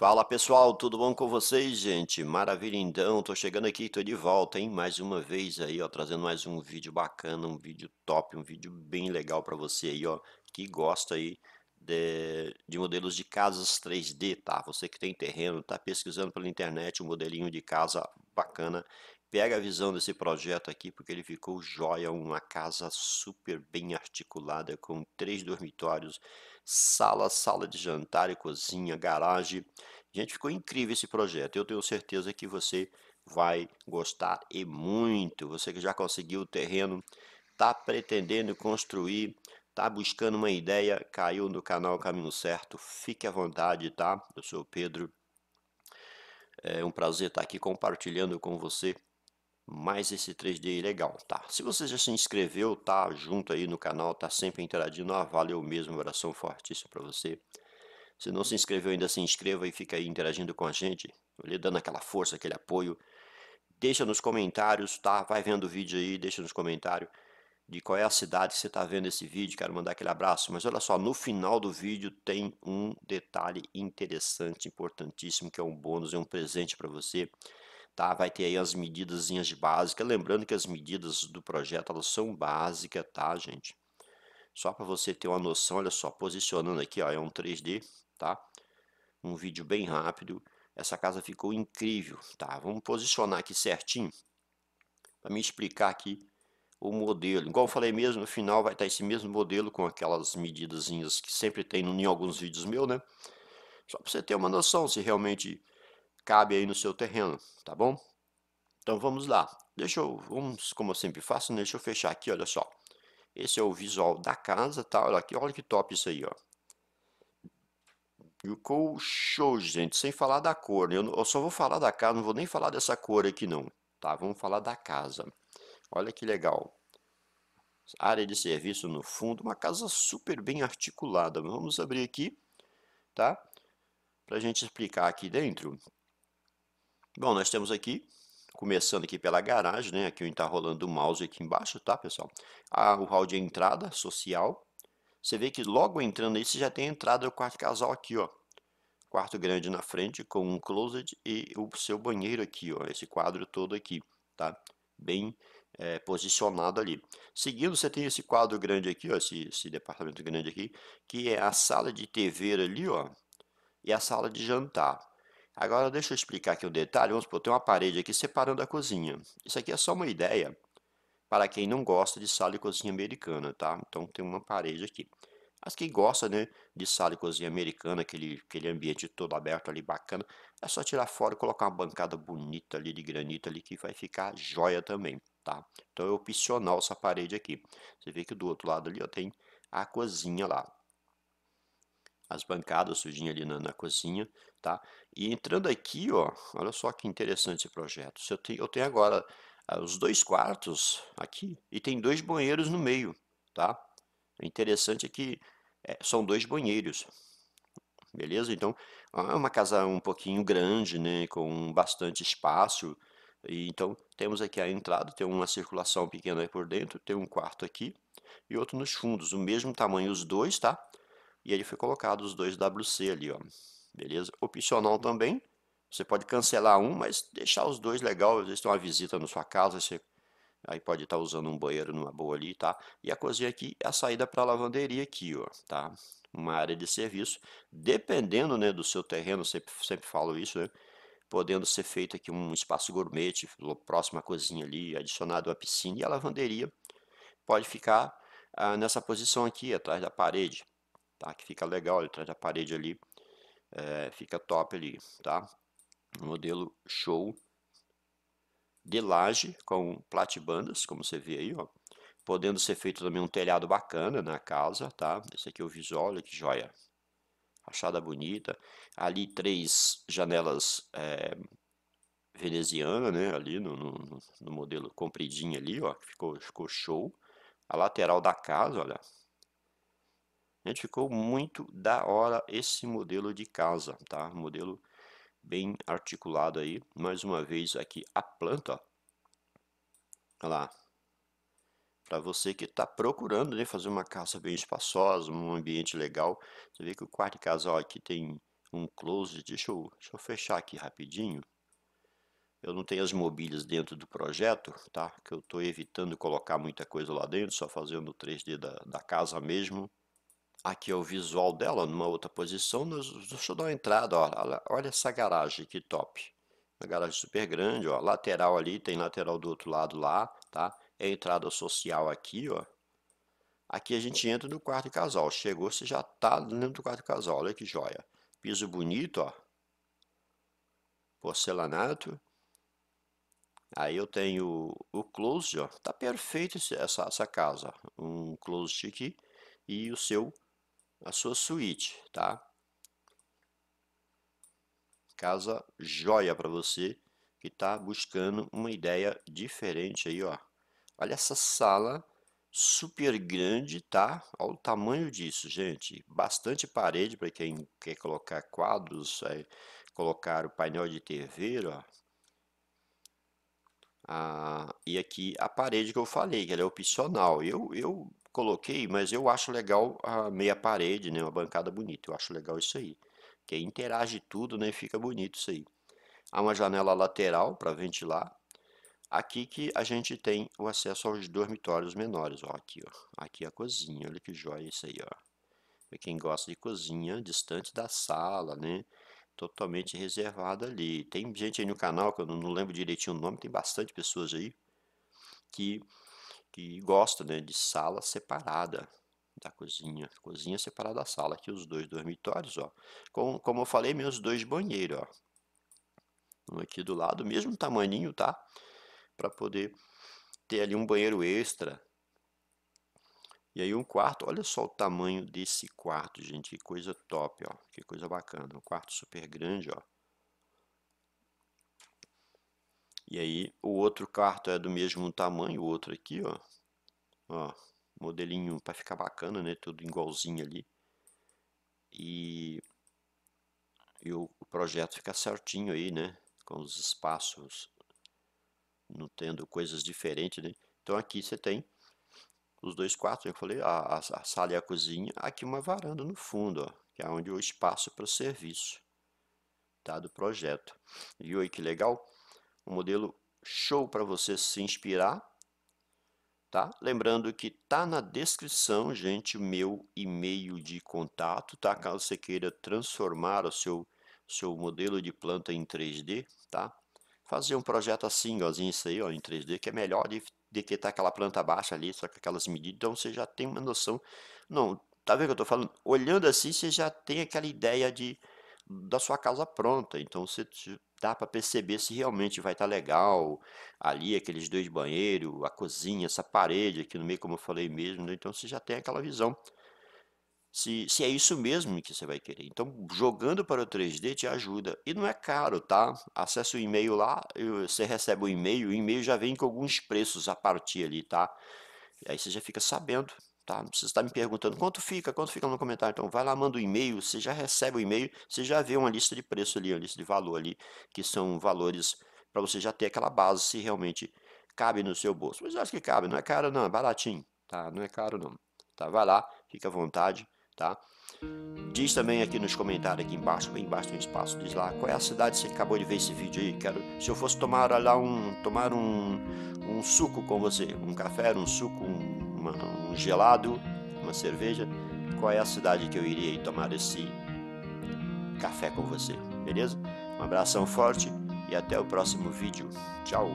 Fala pessoal, tudo bom com vocês, gente? Maravilha então, tô chegando aqui, tô de volta, hein? Mais uma vez aí, ó, trazendo mais um vídeo bacana, um vídeo top, um vídeo bem legal para você aí, ó, que gosta aí de, de, modelos de casas 3D, tá? Você que tem terreno, tá pesquisando pela internet um modelinho de casa bacana, pega a visão desse projeto aqui, porque ele ficou jóia, uma casa super bem articulada, com três dormitórios, sala, sala de jantar e cozinha, garagem. Gente, ficou incrível esse projeto. Eu tenho certeza que você vai gostar e muito. Você que já conseguiu o terreno, está pretendendo construir, está buscando uma ideia, caiu no canal Caminho Certo, fique à vontade, tá? Eu sou o Pedro. É um prazer estar aqui compartilhando com você mais esse 3D é legal, tá? Se você já se inscreveu, tá junto aí no canal, tá sempre interagindo, ó, ah, valeu mesmo, oração fortíssima para você. Se não se inscreveu ainda, se inscreva e fica aí interagindo com a gente, lhe dando aquela força, aquele apoio. Deixa nos comentários, tá? Vai vendo o vídeo aí, deixa nos comentários de qual é a cidade que você está vendo esse vídeo, quero mandar aquele abraço. Mas olha só, no final do vídeo tem um detalhe interessante, importantíssimo, que é um bônus, é um presente para você tá? Vai ter aí as medidas de lembrando que as medidas do projeto elas são básicas, tá, gente? Só para você ter uma noção, olha só, posicionando aqui, ó, é um 3D, tá? Um vídeo bem rápido. Essa casa ficou incrível, tá? Vamos posicionar aqui certinho para me explicar aqui o modelo. Igual eu falei mesmo, no final vai estar tá esse mesmo modelo com aquelas medidazinhas que sempre tem em alguns vídeos meu, né? Só para você ter uma noção se realmente cabe aí no seu terreno, tá bom? Então vamos lá. Deixa eu, vamos, como eu sempre faço, né, deixa eu fechar aqui, olha só. Esse é o visual da casa, tá? Olha aqui, olha que top isso aí, ó. E o colchão, gente, sem falar da cor, né? eu, eu só vou falar da casa, não vou nem falar dessa cor aqui não, tá? Vamos falar da casa. Olha que legal. Área de serviço no fundo, uma casa super bem articulada. Vamos abrir aqui, tá? Pra gente explicar aqui dentro. Bom, nós temos aqui, começando aqui pela garagem, né? Aqui onde está rolando o mouse aqui embaixo, tá, pessoal? a o hall de entrada social. Você vê que logo entrando aí, você já tem a entrada do quarto casal aqui, ó. Quarto grande na frente com um closet e o seu banheiro aqui, ó. Esse quadro todo aqui, tá? Bem é, posicionado ali. Seguindo, você tem esse quadro grande aqui, ó. Esse, esse departamento grande aqui, que é a sala de TV ali, ó. E a sala de jantar. Agora deixa eu explicar aqui um detalhe, vamos supor, tem uma parede aqui separando a cozinha. Isso aqui é só uma ideia para quem não gosta de sala e cozinha americana, tá? Então tem uma parede aqui. Mas quem gosta né, de sala e cozinha americana, aquele, aquele ambiente todo aberto ali, bacana, é só tirar fora e colocar uma bancada bonita ali de granito ali que vai ficar joia também, tá? Então é opcional essa parede aqui. Você vê que do outro lado ali ó, tem a cozinha lá as bancadas sujinhas ali na, na, cozinha, tá? E entrando aqui, ó, olha só que interessante esse projeto. Eu tenho, eu tenho agora ah, os dois quartos aqui e tem dois banheiros no meio, tá? O interessante é que é, são dois banheiros, beleza? Então, ah, é uma casa um pouquinho grande, né, com bastante espaço. E, então, temos aqui a entrada, tem uma circulação pequena aí por dentro, tem um quarto aqui e outro nos fundos, o mesmo tamanho os dois, tá? e ele foi colocado os dois WC ali, ó. Beleza? Opcional também. Você pode cancelar um, mas deixar os dois legal. Às vezes tem uma visita na sua casa, você aí pode estar tá usando um banheiro numa boa ali, tá? E a cozinha aqui é a saída para a lavanderia aqui, ó, tá? Uma área de serviço, dependendo, né, do seu terreno, sempre, sempre falo isso, né? Podendo ser feito aqui um espaço gourmet, tipo, próxima à cozinha ali, adicionado a piscina e a lavanderia pode ficar ah, nessa posição aqui, atrás da parede, tá? Que fica legal, ele traz a parede ali, é, fica top ali, tá? Um modelo show de laje com platibandas, como você vê aí, ó. Podendo ser feito também um telhado bacana na casa, tá? Esse aqui é o visual, olha que joia. achada bonita. Ali três janelas é, veneziana, né? Ali no, no, no modelo compridinho ali, ó. Ficou, ficou show. A lateral da casa, olha, Gente, né, ficou muito da hora esse modelo de casa, tá? Modelo bem articulado aí. Mais uma vez aqui a planta, ó. Olha lá. Para você que está procurando né, fazer uma casa bem espaçosa, um ambiente legal. Você vê que o quarto de casa, ó, aqui tem um closet. Deixa eu, deixa eu fechar aqui rapidinho. Eu não tenho as mobílias dentro do projeto, tá? Que eu estou evitando colocar muita coisa lá dentro, só fazendo o 3D da, da casa mesmo. Aqui é o visual dela, numa outra posição. Deixa eu dar uma entrada, ó. olha essa garagem, que top. Uma garagem super grande, ó. Lateral ali, tem lateral do outro lado lá, tá? É entrada social aqui, ó. Aqui a gente entra no quarto casal. Chegou, você já tá dentro do quarto casal. Olha que joia. Piso bonito, ó. Porcelanato. Aí eu tenho o close, ó. Tá perfeito essa, essa casa. Um close aqui e o seu a sua suíte, tá? Casa joia para você que está buscando uma ideia diferente aí, ó. Olha essa sala super grande, tá? Olha o tamanho disso, gente. Bastante parede para quem quer colocar quadros, é, colocar o painel de TV, ó. Ah, e aqui a parede que eu falei, que ela é opcional. Eu, eu coloquei, mas eu acho legal a meia parede, né? Uma bancada bonita. Eu acho legal isso aí. Que interage tudo, né? Fica bonito isso aí. Há uma janela lateral para ventilar. Aqui que a gente tem o acesso aos dormitórios menores, ó, aqui, ó. Aqui é a cozinha, olha que joia isso aí, ó. Pra quem gosta de cozinha, distante da sala, né? Totalmente reservada ali. Tem gente aí no canal, que eu não lembro direitinho o nome, tem bastante pessoas aí que que gosta né, de sala separada da cozinha, cozinha separada da sala, aqui os dois dormitórios, ó. Como, como eu falei, meus dois banheiros, ó. Um aqui do lado, mesmo tamanhinho tá? Para poder ter ali um banheiro extra. E aí um quarto, olha só o tamanho desse quarto, gente, que coisa top, ó. Que coisa bacana, um quarto super grande, ó. E aí o outro quarto é do mesmo tamanho, o outro aqui, ó. Ó, modelinho para ficar bacana, né? Tudo igualzinho ali. E, e o, o projeto fica certinho aí, né? Com os espaços não tendo coisas diferentes, né? Então aqui você tem os dois quartos, né, eu falei, a, a, sala e a cozinha, aqui uma varanda no fundo, ó, que é onde o espaço para o serviço tá, do projeto. Viu aí que legal? um modelo show para você se inspirar, tá? Lembrando que tá na descrição, gente, o meu e-mail de contato, tá? Caso você queira transformar o seu seu modelo de planta em 3D, tá? Fazer um projeto assim, ó, isso aí, ó, em 3D, que é melhor de, de que tá aquela planta baixa ali, só com aquelas medidas, então você já tem uma noção, não, tá vendo que eu tô falando? Olhando assim, você já tem aquela ideia de da sua casa pronta. Então você dá para perceber se realmente vai estar tá legal ali aqueles dois banheiros, a cozinha, essa parede aqui no meio, como eu falei mesmo. Né? Então você já tem aquela visão. Se, se é isso mesmo que você vai querer. Então, jogando para o 3D te ajuda. E não é caro, tá? Acesse o e-mail lá, você recebe o e-mail, o e-mail já vem com alguns preços a partir ali, tá? Aí você já fica sabendo Tá? Você está me perguntando quanto fica, quanto fica no comentário. Então, vai lá, manda o um e-mail, você já recebe o e-mail, você já vê uma lista de preço ali, uma lista de valor ali, que são valores para você já ter aquela base se realmente cabe no seu bolso. Mas eu acho que cabe, não é caro não, é baratinho, tá? Não é caro não. Tá? Vai lá, fica à vontade, tá? Diz também aqui nos comentários aqui embaixo, bem embaixo tem um espaço, diz lá qual é a cidade que você acabou de ver esse vídeo aí. Quero, se eu fosse tomar lá um, tomar um, um suco com você, um café, um suco, um uma, um gelado, uma cerveja, qual é a cidade que eu iria tomar esse café com você, beleza? Um abração forte e até o próximo vídeo. Tchau!